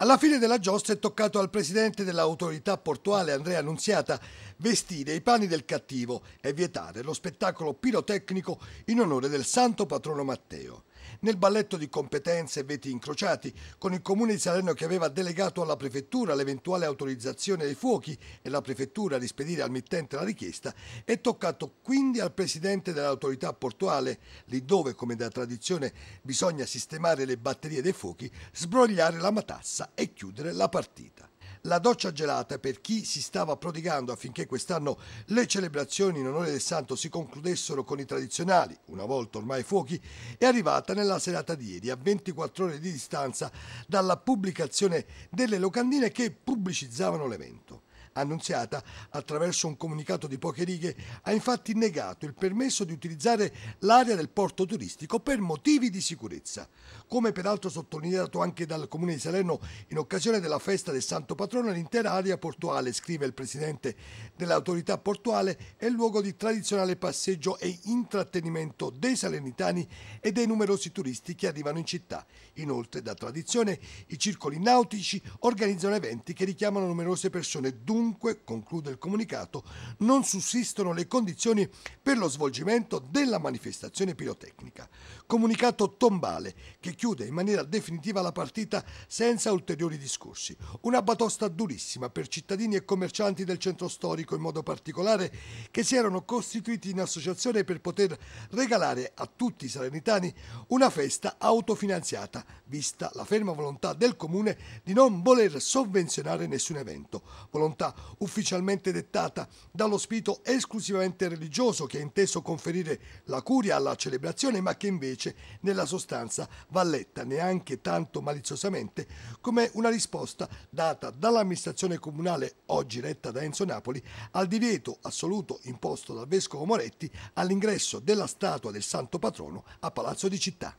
Alla fine della giostra è toccato al presidente dell'autorità portuale Andrea Annunziata vestire i panni del cattivo e vietare lo spettacolo pirotecnico in onore del santo patrono Matteo nel balletto di competenze e veti incrociati, con il comune di Salerno che aveva delegato alla prefettura l'eventuale autorizzazione dei fuochi e la prefettura a rispedire al mittente la richiesta, è toccato quindi al presidente dell'autorità portuale, lì dove, come da tradizione, bisogna sistemare le batterie dei fuochi, sbrogliare la matassa e chiudere la partita la doccia gelata per chi si stava prodigando affinché quest'anno le celebrazioni in onore del santo si concludessero con i tradizionali, una volta ormai fuochi, è arrivata nella serata di ieri a 24 ore di distanza dalla pubblicazione delle locandine che pubblicizzavano l'evento annunziata attraverso un comunicato di poche righe, ha infatti negato il permesso di utilizzare l'area del porto turistico per motivi di sicurezza. Come peraltro sottolineato anche dal Comune di Salerno in occasione della festa del Santo Patrono, l'intera area portuale, scrive il Presidente dell'autorità portuale, è luogo di tradizionale passeggio e intrattenimento dei salernitani e dei numerosi turisti che arrivano in città. Inoltre, da tradizione, i circoli nautici organizzano eventi che richiamano numerose persone, dunque comunque, conclude il comunicato, non sussistono le condizioni per lo svolgimento della manifestazione pirotecnica. Comunicato tombale che chiude in maniera definitiva la partita senza ulteriori discorsi. Una batosta durissima per cittadini e commercianti del centro storico in modo particolare che si erano costituiti in associazione per poter regalare a tutti i salernitani una festa autofinanziata, vista la ferma volontà del comune di non voler sovvenzionare nessun evento, volontà ufficialmente dettata dallo spirito esclusivamente religioso che ha inteso conferire la curia alla celebrazione, ma che invece nella sostanza va letta neanche tanto maliziosamente come una risposta data dall'amministrazione comunale, oggi retta da Enzo Napoli, al divieto assoluto imposto dal vescovo Moretti all'ingresso della statua del santo patrono a Palazzo di Città.